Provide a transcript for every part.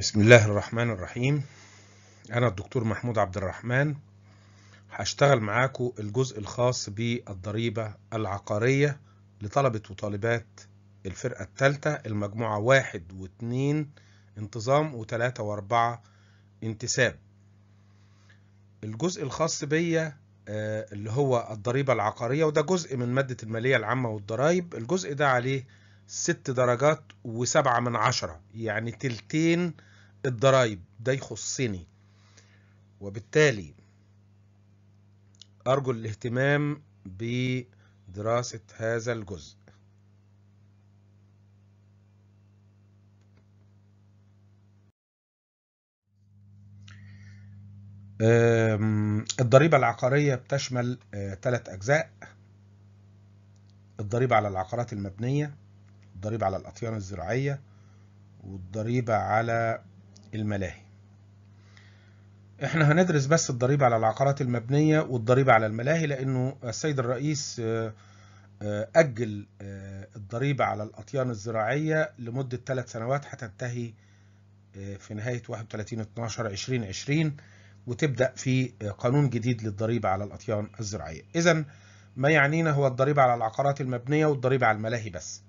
بسم الله الرحمن الرحيم أنا الدكتور محمود عبد الرحمن هشتغل معاكم الجزء الخاص بالضريبة العقارية لطلبة وطالبات الفرقة الثالثة المجموعة واحد واثنين انتظام وثلاثة وأربعة انتساب الجزء الخاص بيا آه، اللي هو الضريبة العقارية وده جزء من مادة المالية العامة والضرائب الجزء ده عليه ست درجات وسبعة من عشرة يعني تلتين الضرائب ده يخصني وبالتالي أرجو الاهتمام بدراسة هذا الجزء الضريبة العقارية بتشمل ثلاث آه، أجزاء الضريبة على العقارات المبنية الضريبة على الأطيان الزراعية والضريبة على الملاهي احنا هندرس بس الضريبة على العقارات المبنية والضريبة على الملاهي لانه السيد الرئيس آه، آه، اجل آه، الضريبة على الاطيان الزراعية لمدة ثلاث سنوات هتنتهي في نهاية 31 12 2020 وتبدأ في قانون جديد للضريبة على الاطيان الزراعية اذا ما يعنينا هو الضريبة على العقارات المبنية والضريبة على الملاهي بس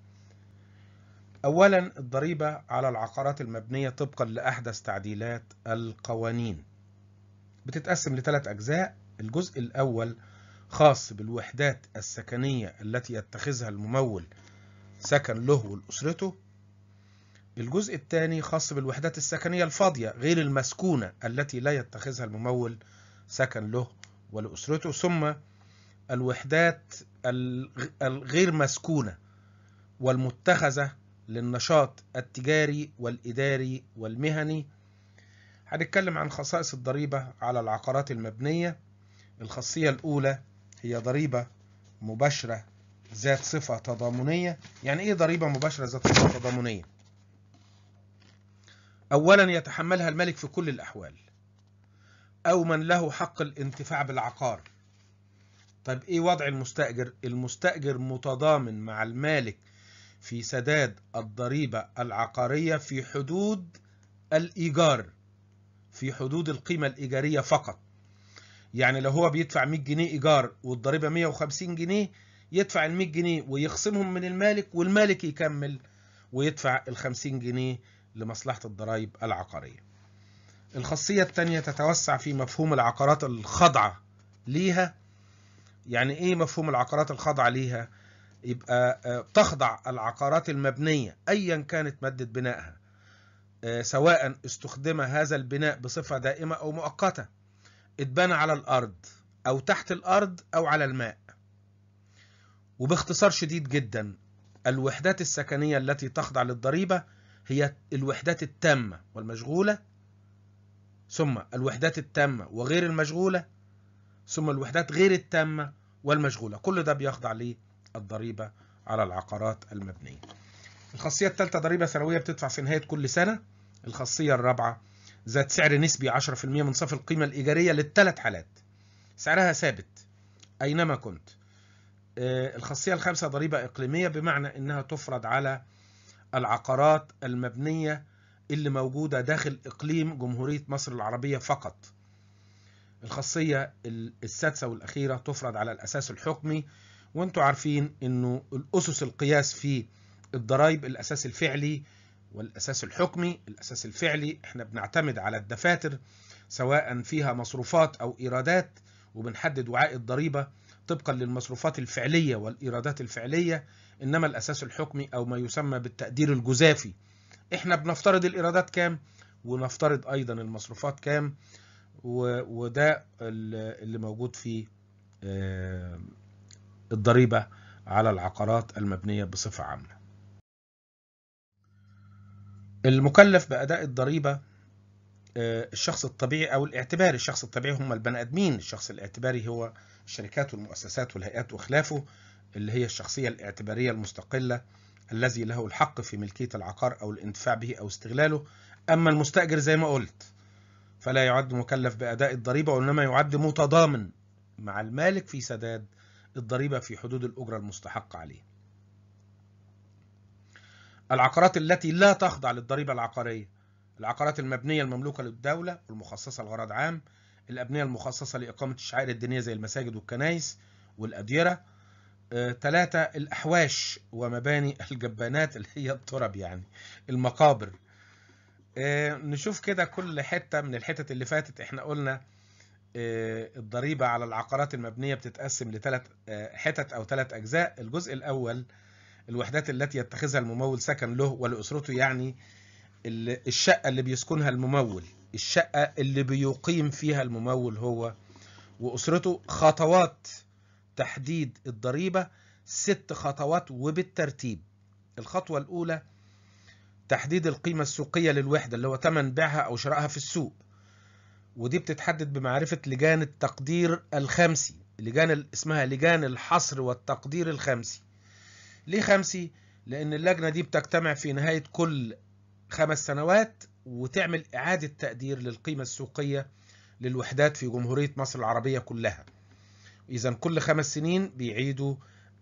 أولا الضريبة على العقارات المبنية طبقا لأحدث تعديلات القوانين بتتقسم لثلاث أجزاء الجزء الأول خاص بالوحدات السكنية التي يتخذها الممول سكن له ولأسرته الجزء الثاني خاص بالوحدات السكنية الفاضية غير المسكونة التي لا يتخذها الممول سكن له ولأسرته ثم الوحدات الغير مسكونة والمتخذة للنشاط التجاري والإداري والمهني هنتكلم عن خصائص الضريبة على العقارات المبنية الخاصية الأولى هي ضريبة مباشرة ذات صفة تضامنية يعني إيه ضريبة مباشرة ذات صفة تضامنية؟ أولا يتحملها الملك في كل الأحوال أو من له حق الانتفاع بالعقار طيب إيه وضع المستأجر؟ المستأجر متضامن مع المالك في سداد الضريبة العقارية في حدود الإيجار في حدود القيمة الإيجارية فقط يعني لو هو بيدفع 100 جنيه إيجار والضريبة 150 جنيه يدفع ال 100 جنيه ويخصمهم من المالك والمالك يكمل ويدفع ال 50 جنيه لمصلحة الضرائب العقارية الخاصية الثانية تتوسع في مفهوم العقارات الخاضعة ليها يعني ايه مفهوم العقارات الخاضعة ليها يبقى آه، تخضع العقارات المبنية أيا كانت مادة بنائها آه، سواء استخدم هذا البناء بصفة دائمة أو مؤقتة اتبنى على الأرض أو تحت الأرض أو على الماء وباختصار شديد جدا الوحدات السكنية التي تخضع للضريبة هي الوحدات التامة والمشغولة ثم الوحدات التامة وغير المشغولة ثم الوحدات غير التامة والمشغولة كل ده بيخضع ليه الضريبة على العقارات المبنية الخاصية الثالثة ضريبة سنوية بتدفع في نهاية كل سنة الخاصية الرابعة ذات سعر نسبي 10% من صافي القيمة الإيجارية للثلاث حالات سعرها ثابت أينما كنت آه، الخاصية الخامسة ضريبة إقليمية بمعنى أنها تفرض على العقارات المبنية اللي موجودة داخل إقليم جمهورية مصر العربية فقط الخاصية السادسة والأخيرة تفرض على الأساس الحكمي وانتوا عارفين انه الاسس القياس في الضرايب الاساس الفعلي والاساس الحكمي الاساس الفعلي احنا بنعتمد على الدفاتر سواء فيها مصروفات او ايرادات وبنحدد وعاء الضريبه طبقا للمصروفات الفعليه والايرادات الفعليه انما الاساس الحكمي او ما يسمى بالتقدير الجزافي احنا بنفترض الايرادات كام ونفترض ايضا المصروفات كام وده اللي موجود في آه، الضريبة على العقارات المبنية بصفة عامة المكلف بأداء الضريبة آه، الشخص الطبيعي أو الاعتباري الشخص الطبيعي هم البني آدمين الشخص الاعتباري هو الشركات والمؤسسات والهيئات وخلافه اللي هي الشخصية الاعتبارية المستقلة الذي له الحق في ملكية العقار أو الانتفاع به أو استغلاله أما المستأجر زي ما قلت فلا يعد مكلف بأداء الضريبة وإنما يعد متضامن مع المالك في سداد الضريبة في حدود الأجرة المستحقة عليه العقارات التي لا تخضع للضريبة العقارية العقارات المبنية المملوكة للدولة والمخصصة لغرض عام الأبنية المخصصة لإقامة الشعائر الدينية زي المساجد والكنائس والأديرة ثلاثة آه، الأحواش ومباني الجبانات اللي هي الترب يعني المقابر آه، نشوف كده كل حتة من الحتت اللي فاتت احنا قلنا آه، الضريبة على العقارات المبنية بتتقسم لثلاث آه، حتت أو ثلاث أجزاء الجزء الأول الوحدات التي يتخذها الممول سكن له ولأسرته يعني الشقة اللي بيسكنها الممول الشقة اللي بيقيم فيها الممول هو وأسرته خطوات تحديد الضريبة ست خطوات وبالترتيب الخطوة الأولى تحديد القيمة السوقية للوحدة اللي هو تمن بيعها أو شرائها في السوق ودي بتتحدد بمعرفة لجان التقدير الخمسي لجان اسمها لجان الحصر والتقدير الخمسي ليه خمسي؟ لأن اللجنة دي بتجتمع في نهاية كل خمس سنوات وتعمل إعادة تقدير للقيمة السوقية للوحدات في جمهورية مصر العربية كلها إذا كل خمس سنين بيعيدوا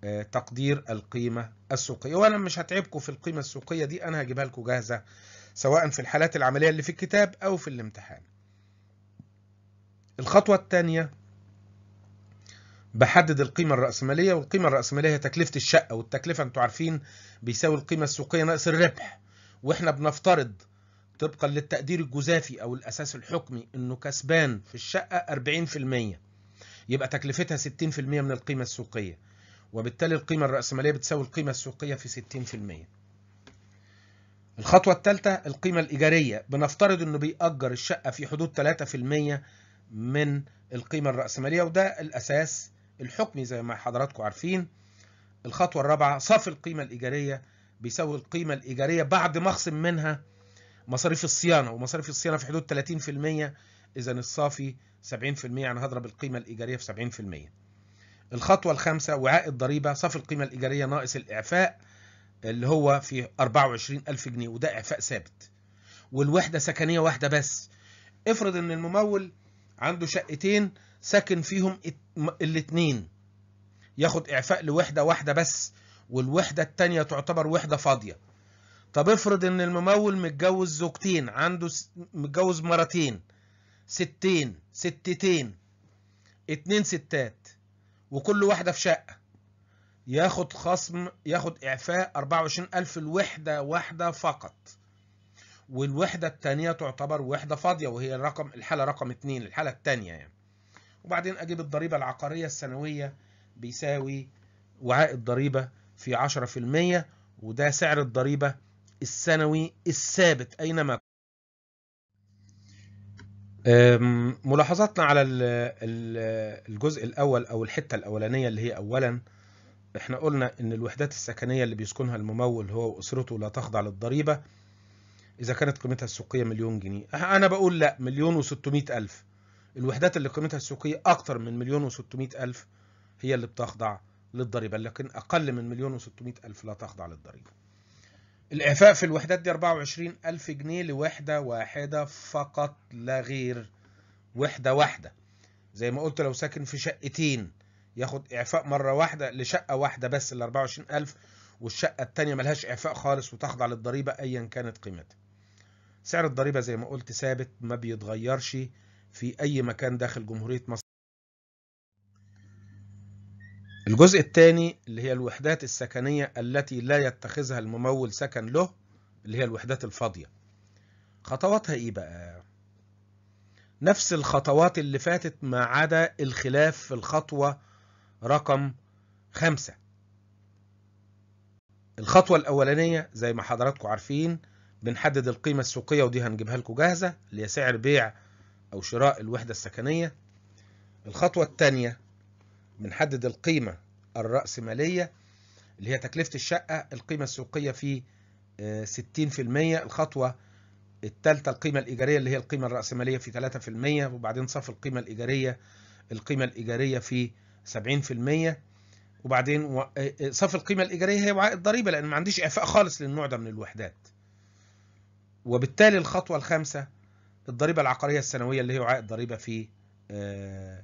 آه، تقدير القيمة السوقية وأنا مش هتعبكم في القيمة السوقية دي أنا هجيبها لكم جاهزة سواء في الحالات العملية اللي في الكتاب أو في الامتحان الخطوة الثانية بحدد القيمة الرأسمالية والقيمة الرأسمالية هي تكلفة الشقة والتكلفة انتوا عارفين بيساوي القيمة السوقية ناقص الربح واحنا بنفترض طبقا للتقدير الجزافي او الاساس الحكمي انه كسبان في الشقة 40% يبقى تكلفتها 60% من القيمة السوقية وبالتالي القيمة الرأسمالية بتساوي القيمة السوقية في 60% الخطوة الثالثة القيمة الإيجارية بنفترض انه بيأجر الشقة في حدود 3% من القيمة الرأسمالية وده الأساس الحكمي زي ما حضراتكم عارفين الخطوة الرابعة صافي القيمة الإيجارية بيساوي القيمة الإيجارية بعد ما أخصم منها مصاريف الصيانة ومصاريف الصيانة في حدود 30% إذا الصافي 70% يعني هضرب القيمة الإيجارية في 70% الخطوة الخامسة وعاء الضريبة صافي القيمة الإيجارية ناقص الإعفاء اللي هو في 24000 جنيه وده إعفاء ثابت والوحدة سكنية واحدة بس افرض إن الممول عنده شقتين ساكن فيهم الاتنين ياخد اعفاء لوحدة واحدة بس والوحدة التانية تعتبر وحدة فاضية طب افرض ان الممول متجوز زوجتين عنده متجوز مرتين ستين ستتين اتنين ستات وكل واحدة في شقة ياخد خصم ياخد إعفاء 24000 الوحدة واحدة فقط والوحدة الثانية تعتبر وحدة فاضية وهي الرقم الحالة رقم 2 الحالة الثانية يعني وبعدين أجيب الضريبة العقارية السنوية بيساوي وعاء الضريبة في 10% وده سعر الضريبة السنوي الثابت أينما ملاحظاتنا على الجزء الأول أو الحتة الأولانية اللي هي أولا احنا قلنا ان الوحدات السكنية اللي بيسكنها الممول هو وأسرته لا تخضع للضريبة اذا كانت قيمتها السوقيه مليون جنيه انا بقول لا مليون و600 الف الوحدات اللي قيمتها السوقيه اكتر من مليون و600 الف هي اللي بتخضع للضريبه لكن اقل من مليون و600 الف لا تخضع للضريبه الاعفاء في الوحدات دي 24 الف جنيه لوحده واحده فقط لا غير وحده واحده زي ما قلت لو ساكن في شقتين ياخد اعفاء مره واحده لشقه واحده بس ال 24000 والشقه الثانيه ملهاش اعفاء خالص وتخضع للضريبه ايا كانت قيمتها سعر الضريبة زي ما قلت ثابت ما بيتغيرش في أي مكان داخل جمهورية مصر الجزء الثاني اللي هي الوحدات السكنية التي لا يتخذها الممول سكن له اللي هي الوحدات الفاضية خطواتها إيه بقى؟ نفس الخطوات اللي فاتت ما عدا الخلاف في الخطوة رقم خمسة الخطوة الأولانية زي ما حضراتكم عارفين بنحدد القيمة السوقية ودي هنجيبها لكم جاهزة اللي هي سعر بيع أو شراء الوحدة السكنية الخطوة الثانية بنحدد القيمة الرأسمالية اللي هي تكلفة الشقة القيمة السوقية في 60% آه، الخطوة الثالثة القيمة الإيجارية اللي هي القيمة الرأسمالية في 3% وبعدين صف القيمة الإيجارية القيمة الإيجارية في 70% وبعدين آه، آه، صف القيمة الإيجارية هي وعاء الضريبة لأن ما عنديش إعفاء خالص للنوع ده من الوحدات وبالتالي الخطوة الخامسة الضريبة العقارية السنوية اللي هي وعاء الضريبة في 10% آه،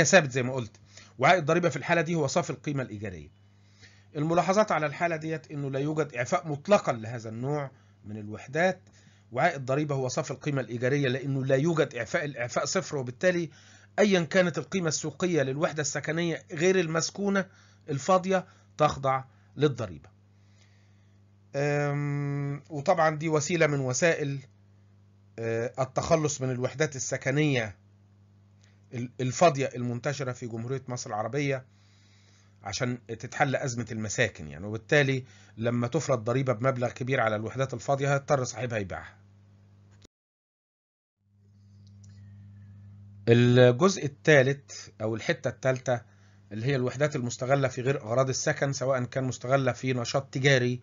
آه، ثابت زي ما قلت وعاء الضريبة في الحالة دي هو صافي القيمة الإيجارية الملاحظات على الحالة ديت أنه لا يوجد إعفاء مطلقا لهذا النوع من الوحدات وعاء الضريبة هو صافي القيمة الإيجارية لأنه لا يوجد إعفاء الإعفاء صفر وبالتالي أيا كانت القيمة السوقية للوحدة السكنية غير المسكونة الفاضية تخضع للضريبة وطبعا دي وسيلة من وسائل آه، التخلص من الوحدات السكنية الفاضية المنتشرة في جمهورية مصر العربية عشان تتحل أزمة المساكن يعني وبالتالي لما تفرض ضريبة بمبلغ كبير على الوحدات الفاضية هيضطر صاحبها يبيعها الجزء الثالث أو الحتة الثالثة اللي هي الوحدات المستغلة في غير أغراض السكن سواء كان مستغلة في نشاط تجاري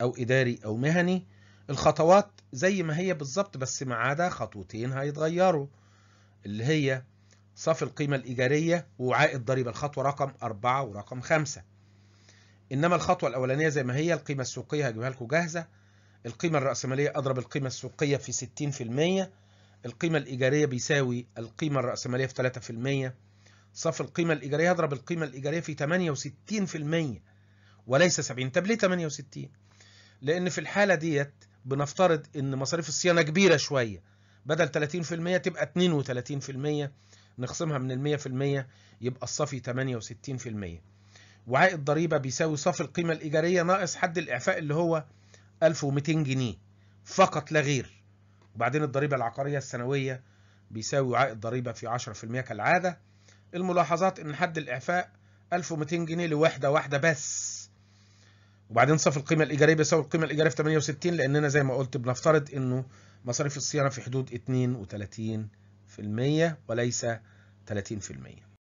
أو إداري أو مهني الخطوات زي ما هي بالظبط بس ما عدا خطوتين هيتغيروا اللي هي صافي القيمة الإيجارية وعائد ضريبة الخطوة رقم أربعة ورقم خمسة إنما الخطوة الأولانية زي ما هي القيمة السوقية هجيبها لكم جاهزة القيمة الرأسمالية أضرب القيمة السوقية في 60% القيمة الإيجارية بيساوي القيمة الرأسمالية في 3% صافي القيمة الإيجارية أضرب القيمة الإيجارية في 68% وليس 70 طب ليه 68 لان في الحاله ديت بنفترض ان مصاريف الصيانه كبيره شويه بدل 30% تبقى 32% نخصمها من ال 100% يبقى الصافي 68% وعائد ضريبه بيساوي صافي القيمه الايجاريه ناقص حد الاعفاء اللي هو 1200 جنيه فقط لا غير وبعدين الضريبه العقاريه السنويه بيساوي عائد ضريبه في 10% كالعاده الملاحظات ان حد الاعفاء 1200 جنيه لوحده واحده بس وبعدين صافي القيمه الايجاريه بيساوي القيمه الايجاريه في 68 لاننا زي ما قلت بنفترض انه مصاريف الصيانه في حدود 32% وليس 30%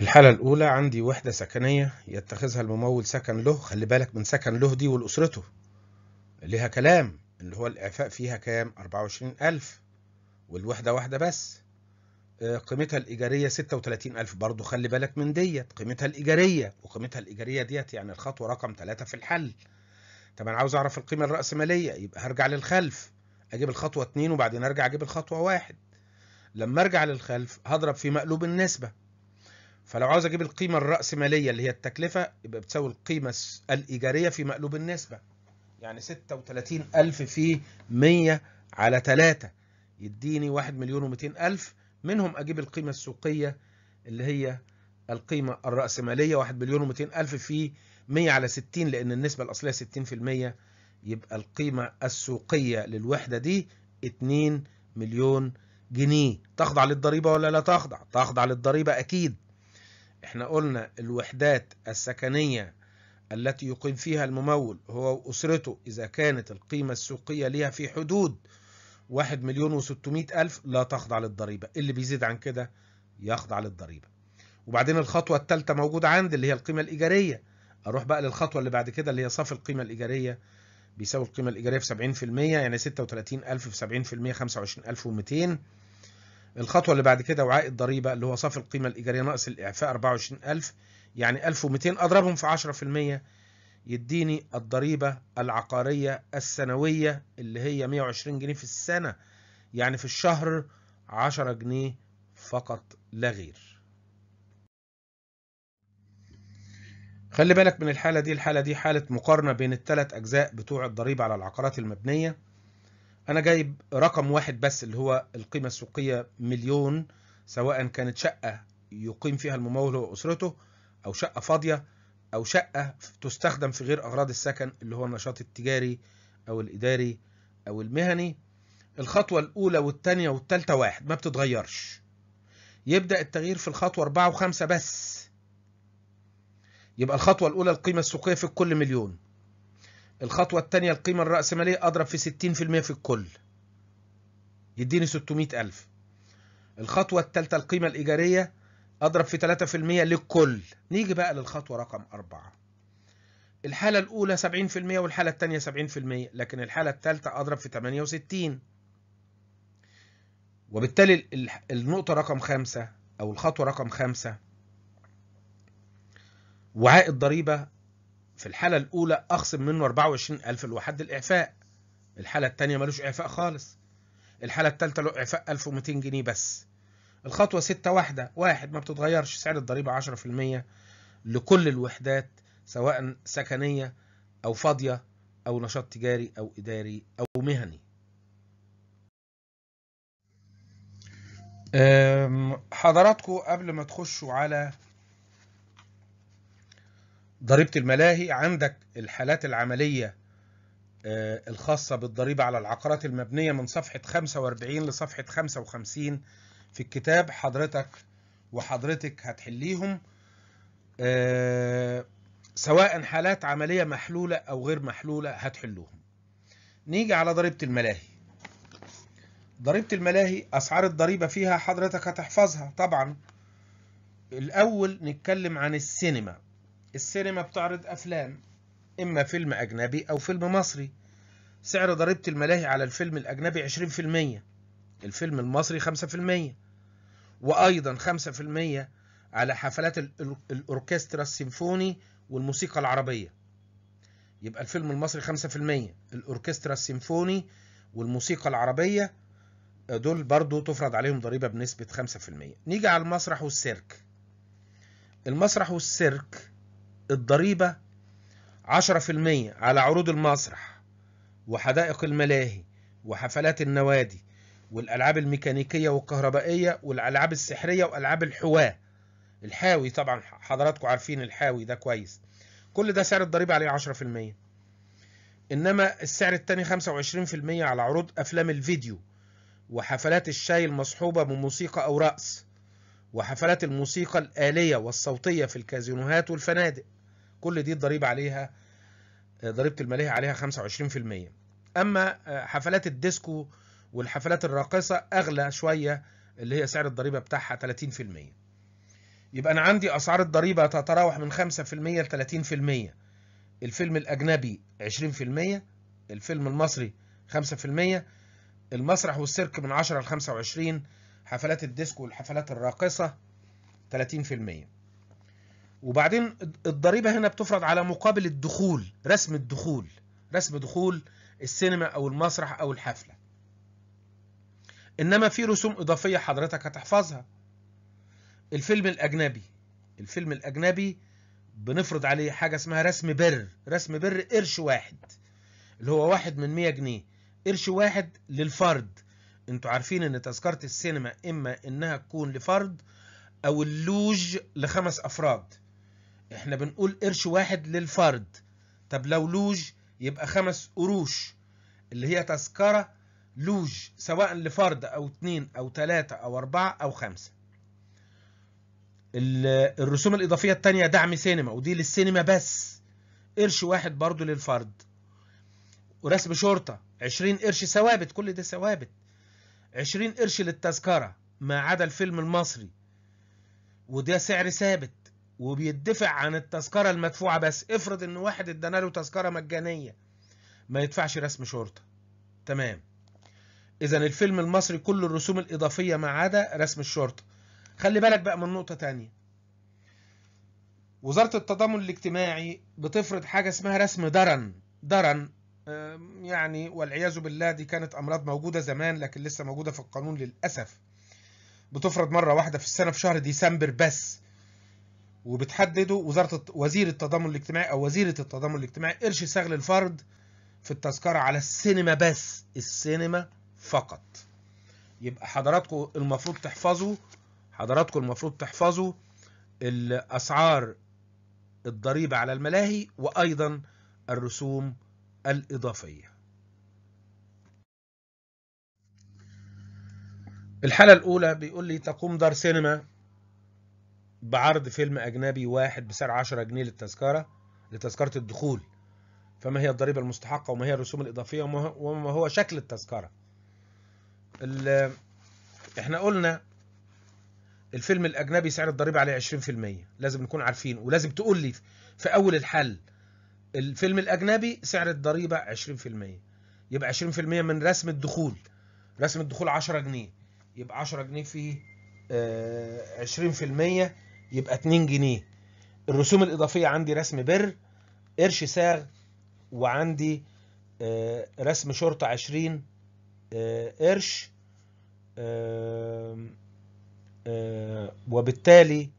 في الحالة الأولى عندي وحدة سكنية يتخذها الممول سكن له خلي بالك من سكن له دي ولأسرته ليها كلام اللي هو الإعفاء فيها كام 24000 والوحدة واحدة بس آه، قيمتها الإيجارية 36000 برضه خلي بالك من ديت قيمتها الإيجارية وقيمتها الإيجارية ديت يعني الخطوة رقم 3 في الحل طب أنا عاوز أعرف القيمة الرأسمالية يبقى هرجع للخلف أجيب الخطوة 2 وبعدين أرجع أجيب الخطوة 1 لما أرجع للخلف هضرب في مقلوب النسبة فلو عاوز اجيب القيمه الراسماليه اللي هي التكلفه يبقى بتساوي القيمه الايجاريه في مقلوب النسبه يعني 36000 في 100 على 3 يديني 1 مليون و200000 منهم اجيب القيمه السوقيه اللي هي القيمه الراسماليه 1 مليون و200000 في 100 على 60 لان النسبه الاصليه 60% يبقى القيمه السوقيه للوحده دي 2 مليون جنيه تخضع للضريبه ولا لا تخضع؟ تخضع للضريبه اكيد احنا قلنا الوحدات السكنية التي يقيم فيها الممول هو وأسرته إذا كانت القيمة السوقية ليها في حدود 1 مليون و ألف لا تخضع للضريبة اللي بيزيد عن كده يخضع للضريبة وبعدين الخطوة الثالثة موجودة عندي اللي هي القيمة الإيجارية أروح بقى للخطوة اللي بعد كده اللي هي صافي القيمة الإيجارية بيساوي القيمة الإيجارية في 70% يعني ألف في 70% 25200 الخطوه اللي بعد كده وعاء الضريبه اللي هو صافي القيمه الايجاريه ناقص الاعفاء 24000 يعني 1200 اضربهم في 10% يديني الضريبه العقاريه السنويه اللي هي 120 جنيه في السنه يعني في الشهر 10 جنيه فقط لا غير خلي بالك من الحالة دي الحالة دي حالة مقارنة بين الثلاث أجزاء بتوع الضريبة على العقارات المبنية انا جايب رقم واحد بس اللي هو القيمة السوقية مليون سواء كانت شقة يقيم فيها الممول واسرته او شقة فاضية او شقة تستخدم في غير اغراض السكن اللي هو النشاط التجاري او الاداري او المهني الخطوة الاولى والتانية والتالتة واحد ما بتتغيرش يبدأ التغيير في الخطوة أربعة وخمسة بس يبقى الخطوة الأولى القيمة السوقية في كل مليون الخطوة الثانية القيمة الرأسمالية أضرب في 60% في الكل يديني 600000 ألف الخطوة الثالثة القيمة الإيجارية أضرب في 3% للكل نيجي بقى للخطوة رقم أربعة الحالة الأولى 70% والحالة الثانية 70% لكن الحالة الثالثة أضرب في 68 وبالتالي النقطة رقم خمسة أو الخطوة رقم خمسة وعاء الضريبة في الحالة الأولى أخصم منه 24000 لوحد الإعفاء الحالة الثانية ملوش إعفاء خالص الحالة الثالثة له إعفاء 1200 جنيه بس الخطوة ستة واحدة واحد ما بتتغيرش سعر الضريبة 10% لكل الوحدات سواء سكنية أو فاضية أو نشاط تجاري أو إداري أو مهني حضراتكم قبل ما تخشوا على ضريبة الملاهي عندك الحالات العملية آه، الخاصة بالضريبة على العقارات المبنية من صفحة 45 لصفحة 55 في الكتاب حضرتك وحضرتك هتحليهم آه، سواء حالات عملية محلولة أو غير محلولة هتحلوهم نيجي على ضريبة الملاهي ضريبة الملاهي أسعار الضريبة فيها حضرتك هتحفظها طبعا الأول نتكلم عن السينما السينما بتعرض أفلام إما فيلم أجنبي أو فيلم مصري سعر ضريبة الملاهي على الفيلم الأجنبي 20% الفيلم المصري 5% وأيضا 5% على حفلات الأوركسترا السيمفوني والموسيقى العربية يبقى الفيلم المصري 5% الأوركسترا السيمفوني والموسيقى العربية دول برضو تفرض عليهم ضريبة بنسبة 5% نيجي على المسرح والسيرك المسرح والسيرك الضريبة 10% على عروض المسرح وحدائق الملاهي وحفلات النوادي والألعاب الميكانيكية والكهربائية والألعاب السحرية وألعاب الحواة الحاوي طبعا حضراتكم عارفين الحاوي ده كويس كل ده سعر الضريبة عليه 10% إنما السعر التاني 25% على عروض أفلام الفيديو وحفلات الشاي المصحوبة بموسيقى أو رقص وحفلات الموسيقى الآلية والصوتية في الكازينوهات والفنادق كل دي الضريبة عليها آه، ضريبة الماليه عليها 25% أما آه، حفلات الديسكو والحفلات الراقصة أغلى شوية اللي هي سعر الضريبة بتاعها 30% يبقى أنا عندي أسعار الضريبة تتراوح من 5% ل 30% الفيلم الأجنبي 20% الفيلم المصري 5% المسرح والسيرك من 10 ل 25 حفلات الديسكو والحفلات الراقصة 30% وبعدين الضريبة هنا بتفرض على مقابل الدخول رسم الدخول رسم دخول السينما أو المسرح أو الحفلة إنما في رسوم إضافية حضرتك هتحفظها الفيلم الأجنبي الفيلم الأجنبي بنفرض عليه حاجة اسمها رسم بر رسم بر قرش واحد اللي هو واحد من 100 جنيه قرش واحد للفرد انتوا عارفين ان تذكرة السينما اما انها تكون لفرد او اللوج لخمس افراد احنا بنقول قرش واحد للفرد طب لو لوج يبقى خمس قروش اللي هي تذكرة لوج سواء لفرد أو اتنين أو تلاتة أو أربعة أو خمسة الرسوم الإضافية التانية دعم سينما ودي للسينما بس قرش واحد برضو للفرد ورسم شرطة عشرين قرش ثوابت كل ده ثوابت عشرين قرش للتذكرة ما عدا الفيلم المصري وده سعر ثابت وبيدفع عن التذكرة المدفوعة بس افرض ان واحد ادانا له تذكرة مجانية ما يدفعش رسم شرطة تمام اذا الفيلم المصري كل الرسوم الاضافية ما عدا رسم الشرطة خلي بالك بقى من نقطة تانية وزارة التضامن الاجتماعي بتفرض حاجة اسمها رسم درن درن يعني والعياذ بالله دي كانت امراض موجودة زمان لكن لسه موجودة في القانون للأسف بتفرض مرة واحدة في السنة في شهر ديسمبر بس وبتحدده وزاره وزير التضامن الاجتماعي او وزيره التضامن الاجتماعي قرش سغل الفرد في التذكره على السينما بس السينما فقط يبقى حضراتكم المفروض تحفظوا حضراتكم المفروض تحفظوا الاسعار الضريبه على الملاهي وايضا الرسوم الاضافيه الحالة الأولى بيقول لي تقوم دار سينما بعرض فيلم أجنبي واحد بسعر 10 جنيه للتذكرة لتذكرة الدخول فما هي الضريبة المستحقة وما هي الرسوم الإضافية وما هو شكل التذكرة احنا قلنا الفيلم الأجنبي سعر الضريبة عليه 20% لازم نكون عارفين ولازم تقول لي في أول الحل الفيلم الأجنبي سعر الضريبة 20% يبقى 20% من رسم الدخول رسم الدخول 10 جنيه يبقى 10 جنيه آه، في 20% يبقى 2 جنيه الرسوم الإضافية عندي رسم بر قرش ساغ وعندي آه، رسم شرطة 20 آه، قرش آه، وبالتالي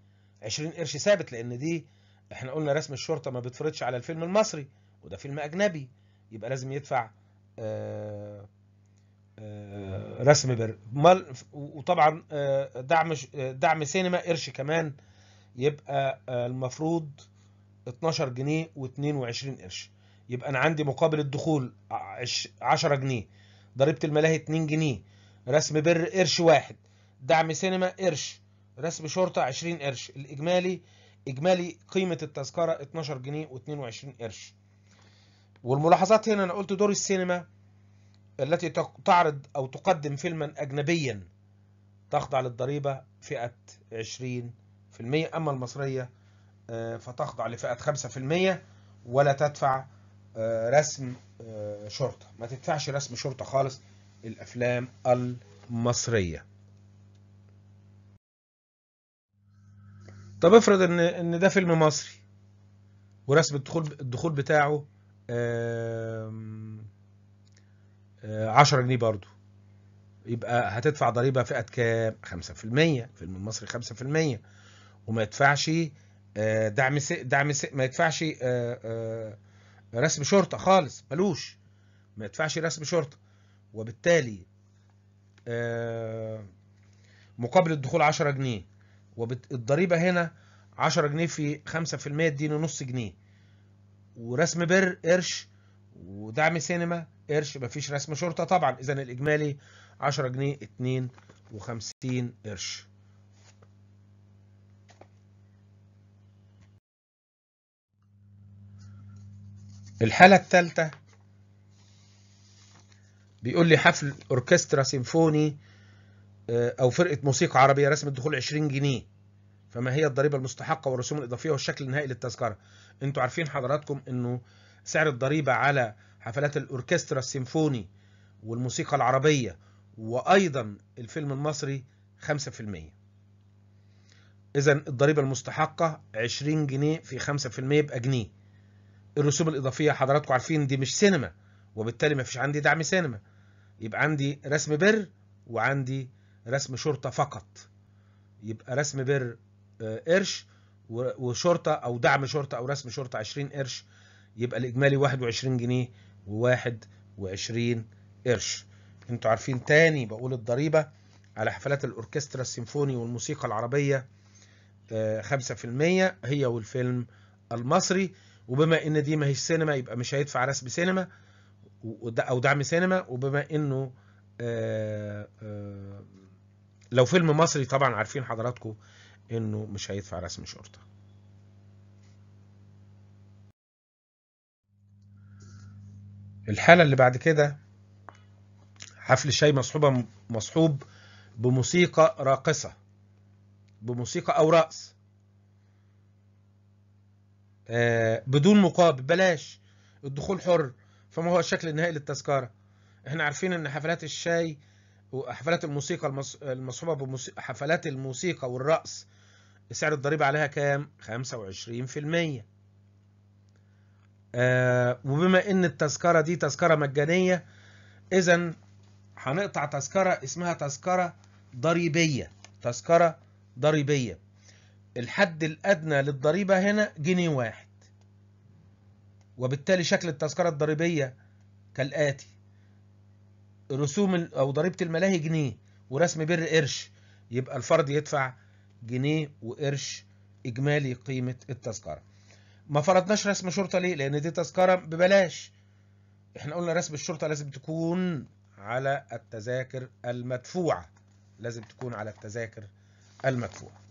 20 قرش ثابت لأن دي احنا قلنا رسم الشرطة ما بتفرضش على الفيلم المصري وده فيلم أجنبي يبقى لازم يدفع رسم بر وطبعا دعم دعم سينما قرش كمان يبقى آه، المفروض 12 جنيه و22 قرش يبقى انا عندي مقابل الدخول 10 جنيه ضريبه الملاهي 2 جنيه رسم بر قرش واحد دعم سينما قرش رسم شرطه 20 قرش الاجمالي اجمالي قيمه التذكره 12 جنيه و22 قرش والملاحظات هنا انا قلت دور السينما التي تعرض او تقدم فيلما اجنبيا تخضع للضريبه فئه 20 أما المصرية آه، فتخضع لفئة 5% ولا تدفع آه، رسم آه، شرطة ما تدفعش رسم شرطة خالص الأفلام المصرية طب افرض ان ان ده فيلم مصري ورسم الدخول الدخول بتاعه 10 جنيه برضو يبقى هتدفع ضريبة فئة كام؟ 5% فيلم المصري 5% وما يدفعش آه، دعم س... دعم س... ما يدفعش آه، آه، رسم شرطه خالص ملوش ما يدفعش رسم شرطه وبالتالي مقابل الدخول 10 جنيه والضريبه هنا 10 جنيه في 5% اديله نص جنيه ورسم بر قرش ودعم سينما قرش مفيش رسم شرطه طبعا اذا الاجمالي 10 جنيه 52 قرش الحالة الثالثة بيقول لي حفل اوركسترا سيمفوني آه، او فرقة موسيقى عربية رسم الدخول 20 جنيه فما هي الضريبة المستحقة والرسوم الإضافية والشكل النهائي للتذكرة انتوا عارفين حضراتكم انه سعر الضريبة على حفلات الاوركسترا السيمفوني والموسيقى العربية وايضا الفيلم المصري 5% اذا الضريبة المستحقة 20 جنيه في 5% يبقى جنيه الرسوم الاضافيه حضراتكم عارفين دي مش سينما وبالتالي ما فيش عندي دعم سينما يبقى عندي رسم بر وعندي رسم شرطه فقط يبقى رسم بر آه، قرش وشرطه او دعم شرطه او رسم شرطه 20 قرش يبقى الاجمالي 21 جنيه و21 قرش انتوا عارفين تاني بقول الضريبه على حفلات الاوركسترا السيمفوني والموسيقى العربيه 5% آه، هي والفيلم المصري وبما ان دي ما هيش سينما يبقى مش هيدفع رسم سينما او دعم سينما وبما انه آه، آه، لو فيلم مصري طبعا عارفين حضراتكم انه مش هيدفع رسم شرطه الحاله اللي بعد كده حفل الشاي مصحوبه مصحوب بموسيقى راقصه بموسيقى او رقص آه، بدون مقابل بلاش الدخول حر فما هو الشكل النهائي للتذكره احنا عارفين ان حفلات الشاي وحفلات الموسيقى المصحوبه بحفلات الموسيقى والرقص سعر الضريبه عليها كام 25% آه وبما ان التذكره دي تذكره مجانيه اذا هنقطع تذكره اسمها تذكره ضريبيه تذكره ضريبيه الحد الادنى للضريبه هنا جنيه واحد وبالتالي شكل التذكرة الضريبية كالآتي رسوم أو ضريبة الملاهي جنيه ورسم بر قرش يبقى الفرد يدفع جنيه وقرش إجمالي قيمة التذكرة ما فرضناش رسم شرطة ليه؟ لأن دي تذكرة ببلاش احنا قلنا رسم الشرطة لازم تكون على التذاكر المدفوعة لازم تكون على التذاكر المدفوعة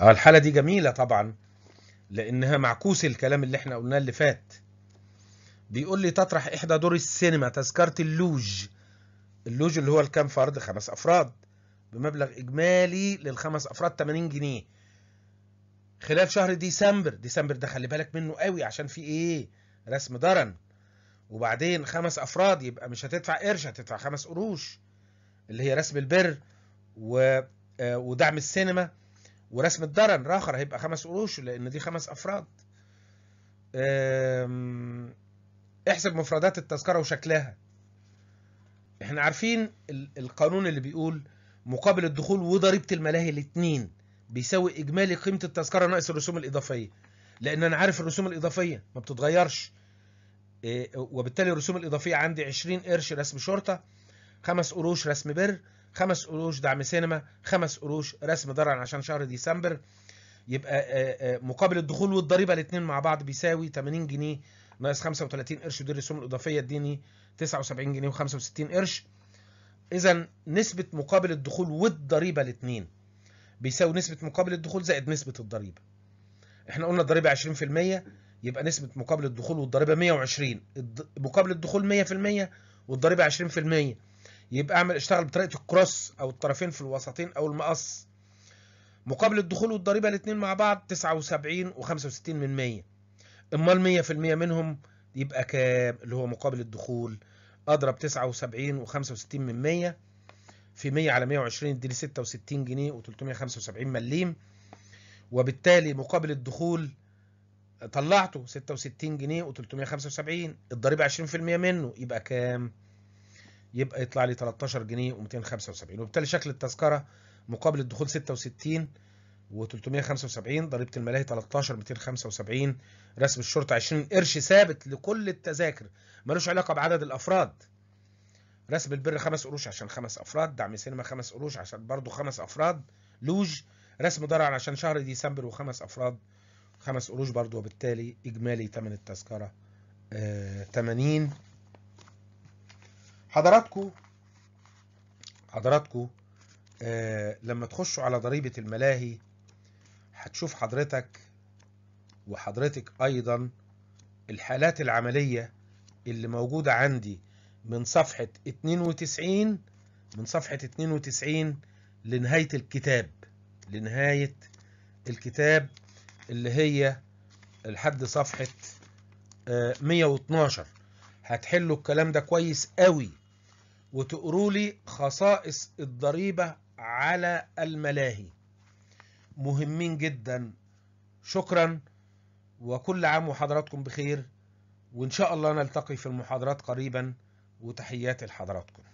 اه الحالة دي جميلة طبعا لأنها معكوس الكلام اللي احنا قلناه اللي فات بيقول لي تطرح إحدى دور السينما تذكرة اللوج اللوج اللي هو الكام فرد خمس أفراد بمبلغ إجمالي للخمس أفراد 80 جنيه خلال شهر ديسمبر ديسمبر ده خلي بالك منه قوي عشان في إيه رسم درن وبعدين خمس أفراد يبقى مش هتدفع قرش هتدفع خمس قروش اللي هي رسم البر و... آه، ودعم السينما ورسم الدرن راخر هيبقى خمس قروش لان دي خمس افراد احسب مفردات التذكرة وشكلها احنا عارفين القانون اللي بيقول مقابل الدخول وضريبة الملاهي الاثنين بيساوي اجمالي قيمة التذكرة ناقص الرسوم الاضافية لان انا عارف الرسوم الاضافية ما بتتغيرش آه، وبالتالي الرسوم الاضافية عندي 20 قرش رسم شرطة 5 قروش رسم بر 5 قروش دعم سينما 5 قروش رسم درع عشان شهر ديسمبر يبقى آه، آه، آه، مقابل الدخول والضريبه الاثنين مع بعض بيساوي 80 جنيه ناقص 35 قرش ودي الرسوم الاضافيه اديني 79 جنيه و65 قرش اذا نسبه مقابل الدخول والضريبه الاثنين بيساوي نسبه مقابل الدخول زائد نسبه الضريبه احنا قلنا الضريبه 20% يبقى نسبه مقابل الدخول والضريبه 120 مقابل الدخول 100% والضريبه 20% يبقى اعمل اشتغل بطريقه الكروس او الطرفين في الوسطين او المقص مقابل الدخول والضريبه الاثنين مع بعض 79 و65 من 100 امال 100% منهم يبقى كام اللي هو مقابل الدخول اضرب 79 و65 من 100 في 100 على 120 يديني 66 جنيه و375 مليم وبالتالي مقابل الدخول طلعته 66 جنيه و375 الضريبه 20% منه يبقى كام يبقى يطلع لي 13 جنيه و275 وبالتالي شكل التذكره مقابل الدخول 66 و375 ضريبه الملاهي 13 275 رسم الشرطه 20 قرش ثابت لكل التذاكر ملوش علاقه بعدد الافراد رسم البر 5 قروش عشان 5 افراد دعم سينما 5 قروش عشان برضه 5 افراد لوج رسم درع عشان شهر ديسمبر وخمس افراد 5 قروش برضه وبالتالي اجمالي ثمن التذكره 80 آه، حضراتكم حضراتكم آه لما تخشوا على ضريبة الملاهي هتشوف حضرتك وحضرتك أيضا الحالات العملية اللي موجودة عندي من صفحة 92 من صفحة 92 لنهاية الكتاب لنهاية الكتاب اللي هي لحد صفحة 112 آه، هتحلوا الكلام ده كويس قوي وتقروا لي خصائص الضريبة على الملاهي مهمين جدا شكرا وكل عام وحضراتكم بخير وإن شاء الله نلتقي في المحاضرات قريبا وتحياتي لحضراتكم